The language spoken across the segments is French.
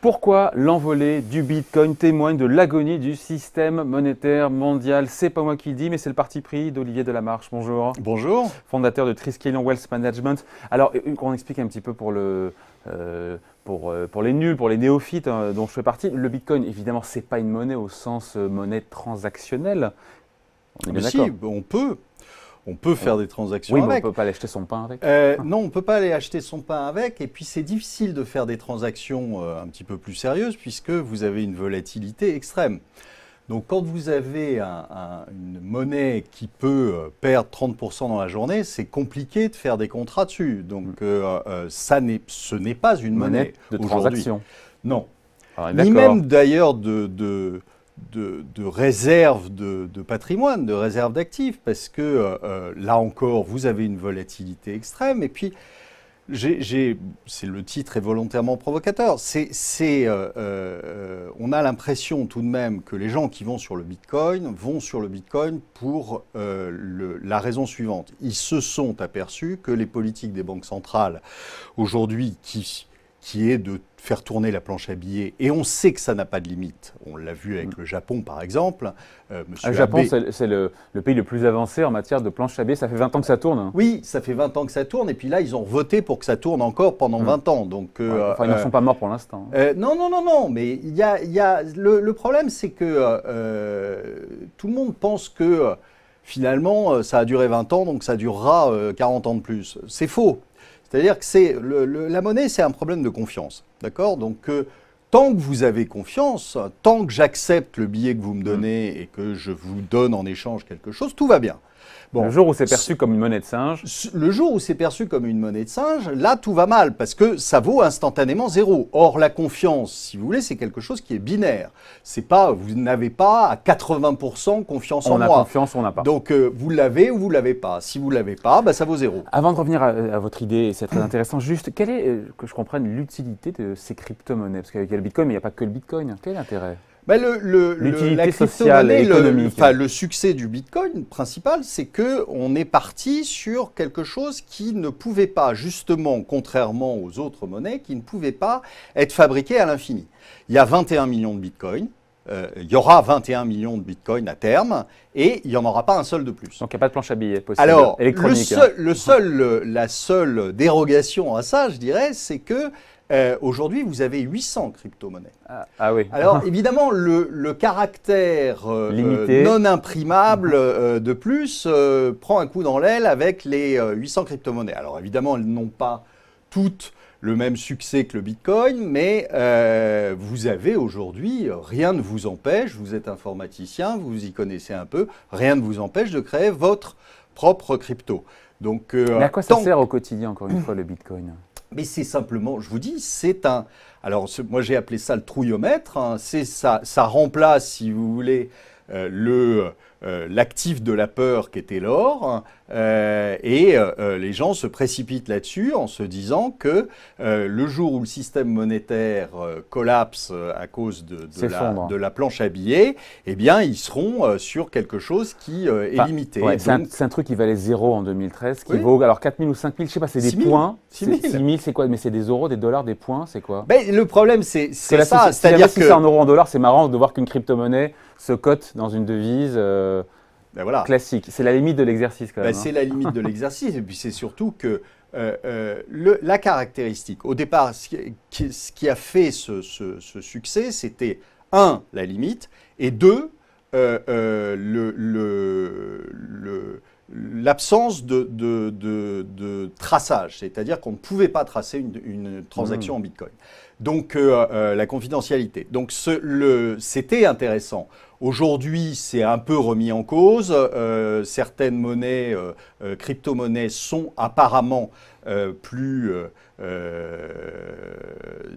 Pourquoi l'envolée du Bitcoin témoigne de l'agonie du système monétaire mondial C'est pas moi qui le dis, mais c'est le parti pris d'Olivier Delamarche. Bonjour. Bonjour. Fondateur de Triskelion Wealth Management. Alors, euh, qu'on explique un petit peu pour le, euh, euh, les nuls, pour les néophytes hein, dont je fais partie, le Bitcoin, évidemment, c'est pas une monnaie au sens monnaie transactionnelle. On est bien si, on peut. On peut faire des transactions oui, mais on ne peut pas aller acheter son pain avec. Euh, ah. non, on ne peut pas aller acheter son pain avec. Et puis, c'est difficile de faire des transactions euh, un petit peu plus sérieuses puisque vous avez une volatilité extrême. Donc, quand vous avez une monnaie qui peut euh, perdre 30% dans la journée, c'est compliqué de faire des contrats dessus. Donc, mm. ce n'est pas une monnaie, de transaction. Non. Ah, Ni même d'ailleurs de de, de, réserve de, patrimoine, de réserve d'actifs, parce que euh, euh, là encore, vous avez une volatilité extrême. Et puis, c'est le titre est volontairement provocateur. C'est, euh, on a l'impression tout de même que les gens qui vont sur le Bitcoin vont sur le Bitcoin pour la raison suivante. Ils se sont aperçus que les politiques des banques centrales aujourd'hui, qui qui est de faire tourner la planche à billets. Et on sait que ça n'a pas de limite. On l'a vu avec mm. le Japon, par exemple. Euh, le Japon, c'est le, pays le plus avancé en matière de planche à billets. Ça fait 20 ans que ça tourne. Hein. Oui, ça fait 20 ans que ça tourne. Et puis là, ils ont voté pour que ça tourne encore pendant 20 mm. ans. Donc, euh, enfin, ils ne euh, sont pas morts pour l'instant. Hein. non, non, non, non. Mais il y a, le, le problème, c'est que tout le monde pense que finalement, ça a duré 20 ans, donc ça durera 40 ans de plus. C'est faux. C'est-à-dire que c'est la monnaie, c'est un problème de confiance. D'accord Donc, euh, tant que vous avez confiance, tant que j'accepte le billet que vous me donnez mm. et que je vous donne en échange quelque chose, tout va bien le jour où c'est perçu comme une monnaie de singe Le jour où c'est perçu comme une monnaie de singe, là, tout va mal, parce que ça vaut instantanément zéro. Or, la confiance, si vous voulez, c'est quelque chose qui est binaire. C'est pas, vous n'avez pas à 80% confiance en moi. On a confiance, on n'a pas. Donc, euh, vous l'avez ou vous l'avez pas. Si vous l'avez pas, bah, ça vaut zéro. Avant de revenir à, votre idée, c'est très intéressant, juste, quelle est, euh, que je comprenne, l'utilité de ces crypto-monnaies Parce qu'avec le Bitcoin, il n'y a pas que le Bitcoin. Quel intérêt L'utilité bah, le, le, le, sociale et économique. Le, le, succès du Bitcoin principal, c'est que on est parti sur quelque chose qui ne pouvait pas, justement, contrairement aux autres monnaies, qui ne pouvait pas être fabriqué à l'infini. Il y a 21 millions de Bitcoin. Euh, il y aura 21 millions de bitcoins à terme et il n'y en aura pas un seul de plus. Donc il n'y a pas de planche à billets possible. Alors, électronique, hein. le seul, la seule dérogation à ça, je dirais, c'est que euh, aujourd'hui, vous avez 800 crypto-monnaies. Ah, ah, oui. Alors, évidemment, le, caractère euh, euh, non imprimable de plus prend un coup dans l'aile avec les 800 crypto-monnaies. Alors, évidemment, elles n'ont pas toutes le même succès que le Bitcoin, mais vous avez aujourd'hui, rien ne vous empêche, vous êtes informaticien, vous y connaissez un peu, rien ne vous empêche de créer votre propre crypto. Donc, mais à quoi ça sert au quotidien, encore une fois, le Bitcoin mais c'est simplement, je vous dis, c'est un. Alors, moi j'ai appelé ça le trouillomètre. Hein. c'est ça, ça remplace, si vous voulez, euh, le euh, l'actif de la peur qu'était l'or, euh, et euh, les gens se précipitent là-dessus en se disant que le jour où le système monétaire collapse à cause de, la, planche à billets, eh bien, ils seront sur quelque chose qui est limité. c'est, un, truc qui valait zéro en 2013, qui vaut alors 4 000 ou 5 000, je sais pas, c'est des points. 6 000, c'est quoi Mais c'est des euros, des dollars, des points, c'est quoi ben, Le problème, c'est, ça. C'est-à-dire si c'est un euro en dollars, c'est marrant de voir qu'une crypto-monnaie se cote dans une devise euh, ben voilà. classique. C'est la limite de l'exercice quand ben, même. Hein. C'est la limite de l'exercice et puis c'est surtout que euh, euh, le, la caractéristique, au départ, ce qui, a fait ce, succès, c'était un, la limite, et deux, le, l'absence de, de, de, de, traçage, c'est-à-dire qu'on ne pouvait pas tracer une, transaction mmh. en Bitcoin. Donc la confidentialité. Donc c'était intéressant. Aujourd'hui, c'est un peu remis en cause. Euh, certaines monnaies, euh, euh, crypto-monnaies, sont apparemment plus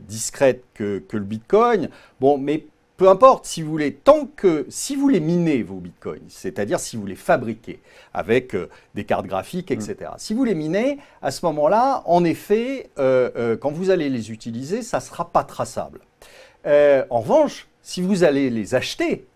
discrètes que, le Bitcoin. Bon, mais peu importe, si vous voulez, tant que si vous les minez vos bitcoins, c'est-à-dire si vous les fabriquez avec des cartes graphiques, etc. Mm. Si vous les minez, à ce moment-là, en effet, quand vous allez les utiliser, ça ne sera pas traçable. en revanche, si vous allez les acheter,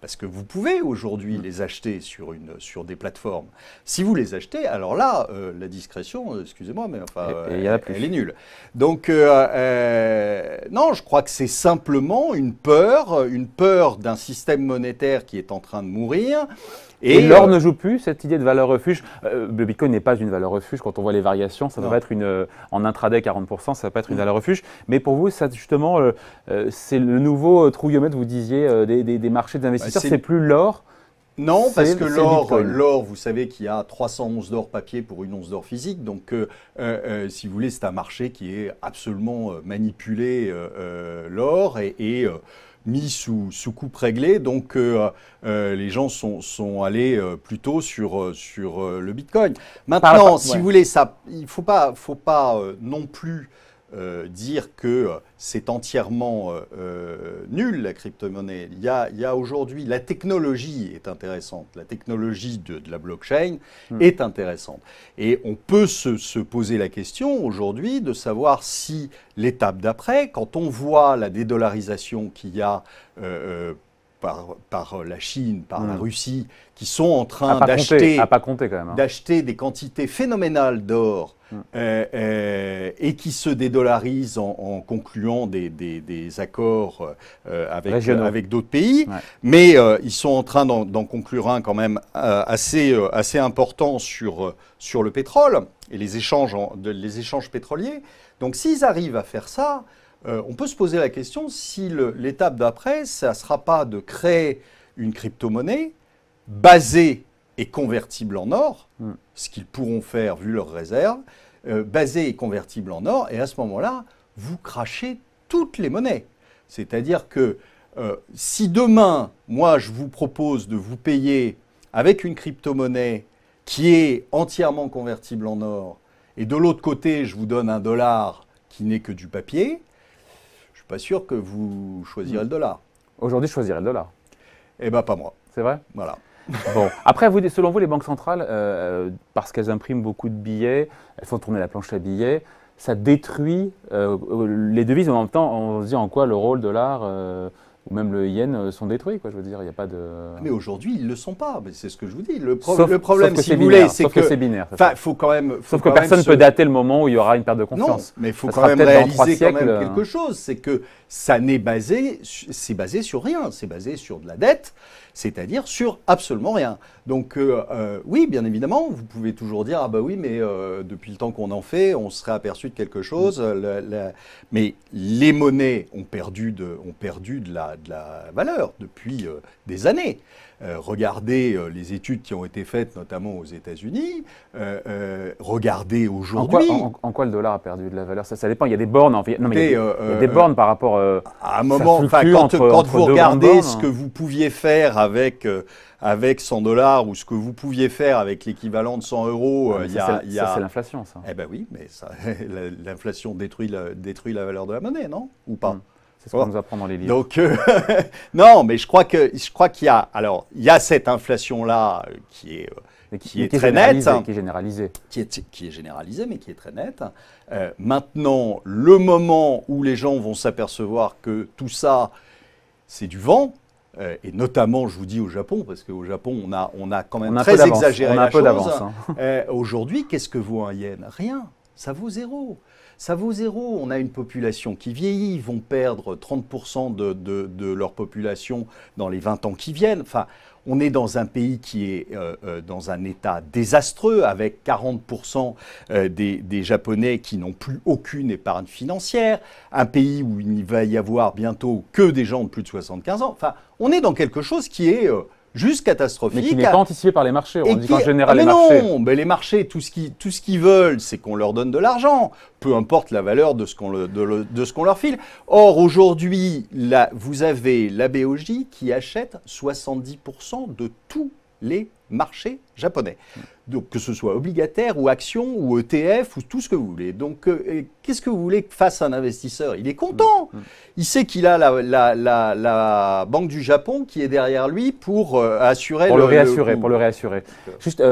parce que vous pouvez aujourd'hui mm. les acheter sur, une, sur des plateformes. Si vous les achetez, alors là, euh, la discrétion, euh, excusez-moi, mais enfin, elle, a plus. est nulle. Donc, euh, non, je crois que c'est simplement une peur, une peur d'un système monétaire qui est en train de mourir. Et, l'or ne joue plus cette idée de valeur refuge. le Bitcoin n'est pas une valeur refuge. Quand on voit les variations, ça ne être une en intraday 40%, ça ne va pas être une mm. valeur refuge. Mais pour vous, ça justement, c'est le nouveau trouillomètre, vous disiez, des marchés d'investissement ah, cest plus l'or non, parce que l'or, vous savez qu'il y a 311 d'or papier pour une once d'or physique. Donc, euh, euh, euh, si vous voulez, c'est un marché qui est absolument manipulé, l'or, et, mis sous, sous coupe réglée. Donc, les gens sont, allés plutôt sur, sur le Bitcoin. Maintenant, si vous voulez, ça, il ne faut pas, faut pas non plus euh, dire que c'est entièrement euh, euh, nul la crypto-monnaie. Il y a, aujourd'hui, la technologie est intéressante, la technologie de, la blockchain hmm. est intéressante. Et on peut se, poser la question aujourd'hui de savoir si l'étape d'après, quand on voit la dédollarisation qu'il y a par, la Chine, par la hmm. Russie, qui sont en train d'acheter des quantités phénoménales d'or hmm. euh, euh, et qui se dédollarisent en, concluant des, accords euh, avec, d'autres pays. Mais ils sont en train d'en conclure un quand même assez, assez important sur, sur le pétrole et les échanges, les échanges pétroliers. Donc s'ils arrivent à faire ça, euh, on peut se poser la question si l'étape d'après, ça ne sera pas de créer une crypto-monnaie basée et convertible en or, hmm. ce qu'ils pourront faire vu leurs réserves, euh, basée et convertible en or, et à ce moment-là, vous crachez toutes les monnaies. C'est-à-dire que euh, si demain, moi, je vous propose de vous payer avec une crypto-monnaie qui est entièrement convertible en or, et de l'autre côté, je vous donne un dollar qui n'est que du papier, pas sûr que vous choisirez le dollar. Aujourd'hui, je choisirai le dollar. Eh bien, pas moi. C'est vrai Voilà. bon, après, vous, selon vous, les banques centrales, euh, parce qu'elles impriment beaucoup de billets, elles font tourner la planche à billets, ça détruit euh, euh, les devises, en même temps, on se dit en quoi le rôle de euh, même le yen euh, sont détruits. Quoi, je veux dire, il n'y a pas de. Mais aujourd'hui, ils ne le sont pas. C'est ce que je vous dis. Le, le problème, si vous voulez, c'est que. c'est binaire. Enfin, faut quand même. sauf que personne ne peut dater le moment où il y aura une perte de confiance. Non, mais il faut quand même réaliser quelque chose. C'est que ça n'est basé, c'est basé sur rien. C'est basé sur de la dette, c'est-à-dire sur absolument rien. Donc, euh, euh, oui, bien évidemment, vous pouvez toujours dire ah bah oui, mais depuis le temps qu'on en fait, on serait aperçu de quelque chose. Mm. Mais les monnaies ont perdu de, ont perdu de la de la valeur depuis euh, des années. Euh, regardez euh, les études qui ont été faites, notamment aux États-Unis. regardez aujourd'hui. En, quoi, le dollar a perdu de la valeur ça, ça, dépend. Il y a des bornes. En il, y a, des bornes par rapport. à un moment, quand, vous regardez ce hein. que vous pouviez faire avec avec 100 dollars ou ce que vous pouviez faire avec l'équivalent de 100 euros. ça, c'est l'inflation, ça. Eh bien oui, mais l'inflation détruit la, détruit la valeur de la monnaie, non Ou pas hmm. C'est ce qu'on oh. nous apprend dans les livres. Donc, euh, non, mais je crois que je crois qu'il y a alors il y a cette inflation là euh, euh, qui est qui, est, très nette, hein. qui est généralisée, qui est qui est généralisée, mais qui est très nette. maintenant, le moment où les gens vont s'apercevoir que tout ça c'est du vent, et notamment, je vous dis au Japon, parce qu'au Japon, on a, on a quand même très exagéré on a la un Peu d'avance, hein. aujourd'hui, qu'est-ce que vaut un yen Rien ça vaut zéro. Ça vaut zéro. On a une population qui vieillit, ils vont perdre 30% de, leur population dans les 20 ans qui viennent. Enfin, on est dans un pays qui est euh, euh, dans un état désastreux, avec 40% euh, des, Japonais qui n'ont plus aucune épargne financière, un pays où il n'y va y avoir bientôt que des gens de plus de 75 ans. Enfin, on est dans quelque chose qui est juste catastrophique. Mais qui n'est pas anticipé par les marchés. On dit en général, ah, mais les marchés. Non, les marchés, tout ce qu'ils veulent, c'est qu'on leur donne de l'argent, peu importe la valeur de ce qu'on le, leur file. Or, aujourd'hui, vous avez la BOJ qui achète 70% de tout les marchés japonais. Donc que ce soit obligataire ou action ou ETF ou tout ce que vous voulez. Donc euh, qu'est-ce que vous voulez que fasse un investisseur Il est content. Mm, mm. Il sait qu'il a la, Banque du Japon qui est derrière lui pour euh, assurer pour le, réassurer. pour le réassurer. Juste.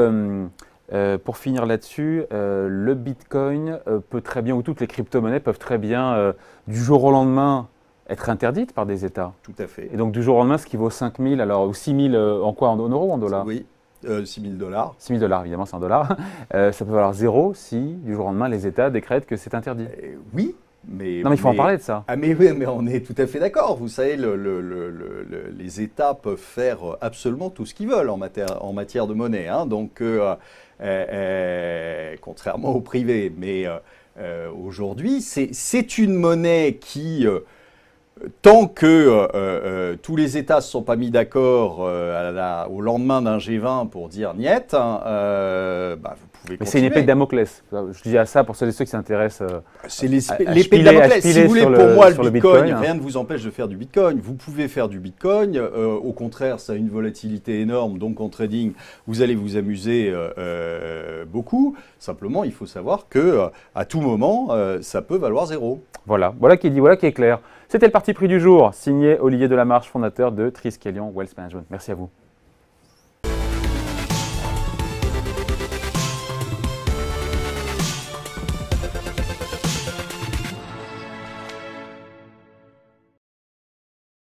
Euh, pour finir là-dessus, le Bitcoin peut très bien, ou toutes les crypto-monnaies peuvent très bien, du jour au lendemain, être interdite par des États. Tout à fait. Et donc du jour au lendemain, ce qui vaut 5 000, alors, ou 6 000, euh, en quoi En, euros ou en dollars Oui, 6 euh, 000 dollars. 6 000 dollars, évidemment, c'est en dollars. Euh, ça peut valoir zéro si, du jour au lendemain, les États décrètent que c'est interdit. oui, mais. Non, mais il faut en parler de ça. Ah, mais oui, mais on est tout à fait d'accord. Vous savez, le, les États peuvent faire absolument tout ce qu'ils veulent en matière, en matière de monnaie. Hein. donc, contrairement au privé. Mais aujourd'hui, c'est une monnaie qui tant que euh, euh, euh, tous les États ne se sont pas mis d'accord au lendemain d'un G20 pour dire niette, hein, bah, vous pouvez. Mais c'est une épée de Damoclès. Je dis à ça pour et ceux qui s'intéressent. C'est l'épée de Damoclès. Si vous voulez, pour moi, le bitcoin, hein. rien ne vous empêche de faire du bitcoin. Vous pouvez faire du bitcoin. au contraire, ça a une volatilité énorme. Donc en trading, vous allez vous amuser beaucoup. Simplement, il faut savoir que à tout moment, ça peut valoir zéro. Voilà, voilà qui est dit, voilà qui est clair. C'était le parti pris du jour, signé Olivier Delamarche, fondateur de Triskelion Wealth Management. Merci à vous.